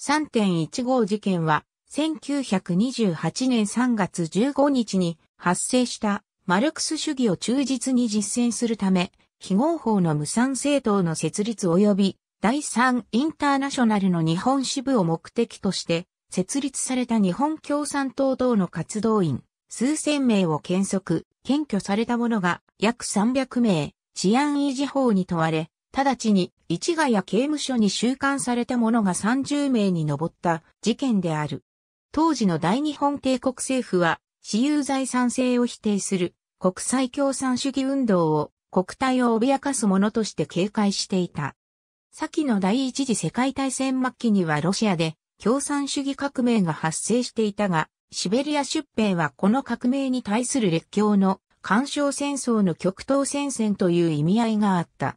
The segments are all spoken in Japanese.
3.15事件は、1928年3月15日に発生したマルクス主義を忠実に実践するため、非合法の無産政党の設立及び第3インターナショナルの日本支部を目的として設立された日本共産党等の活動員数千名を検索、検挙された者が約300名治安維持法に問われ直ちに市ヶ谷刑務所に収監された者が30名に上った事件である。当時の大日本帝国政府は、私有財産制を否定する国際共産主義運動を国体を脅かすものとして警戒していた。先の第一次世界大戦末期にはロシアで共産主義革命が発生していたが、シベリア出兵はこの革命に対する列強の干渉戦争の極東戦線という意味合いがあった。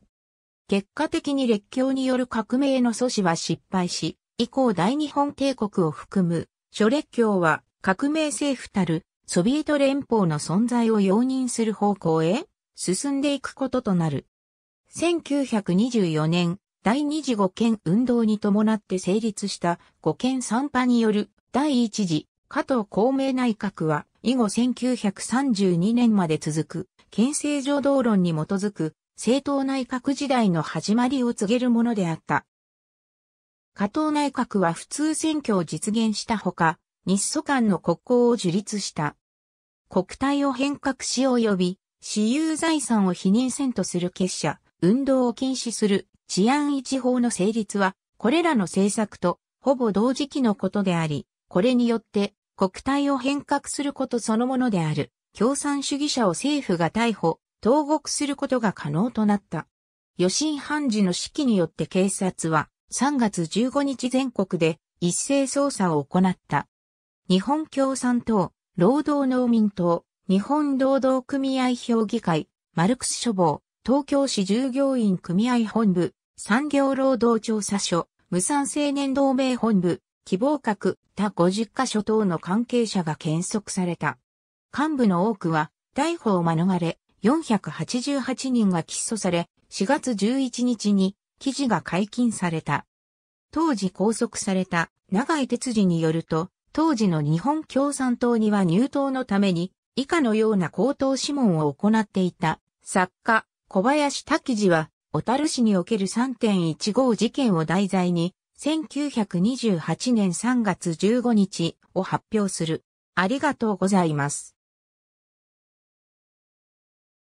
結果的に列強による革命の阻止は失敗し、以降大日本帝国を含む、諸列強は革命政府たるソビエト連邦の存在を容認する方向へ進んでいくこととなる。1924年、第二次五権運動に伴って成立した五権三派による第一次加藤公明内閣は以後1932年まで続く憲政上道論に基づく政党内閣時代の始まりを告げるものであった。加藤内閣は普通選挙を実現したほか、日ソ間の国交を樹立した。国体を変革し及び、私有財産を否認せんとする結社、運動を禁止する治安一法の成立は、これらの政策とほぼ同時期のことであり、これによって国体を変革することそのものである共産主義者を政府が逮捕、投獄することが可能となった。吉井判事の指揮によって警察は3月15日全国で一斉捜査を行った。日本共産党、労働農民党、日本労働組合評議会、マルクス処方、東京市従業員組合本部、産業労働調査所、無産青年同盟本部、希望閣、他50カ所等の関係者が検測された。幹部の多くは、逮捕を免れ、488人が起訴され、4月11日に記事が解禁された。当時拘束された長井哲司によると、当時の日本共産党には入党のために以下のような口頭諮問を行っていた作家小林滝次は小樽市における3.15事件を題材に1928年3月15日を発表する。ありがとうございます。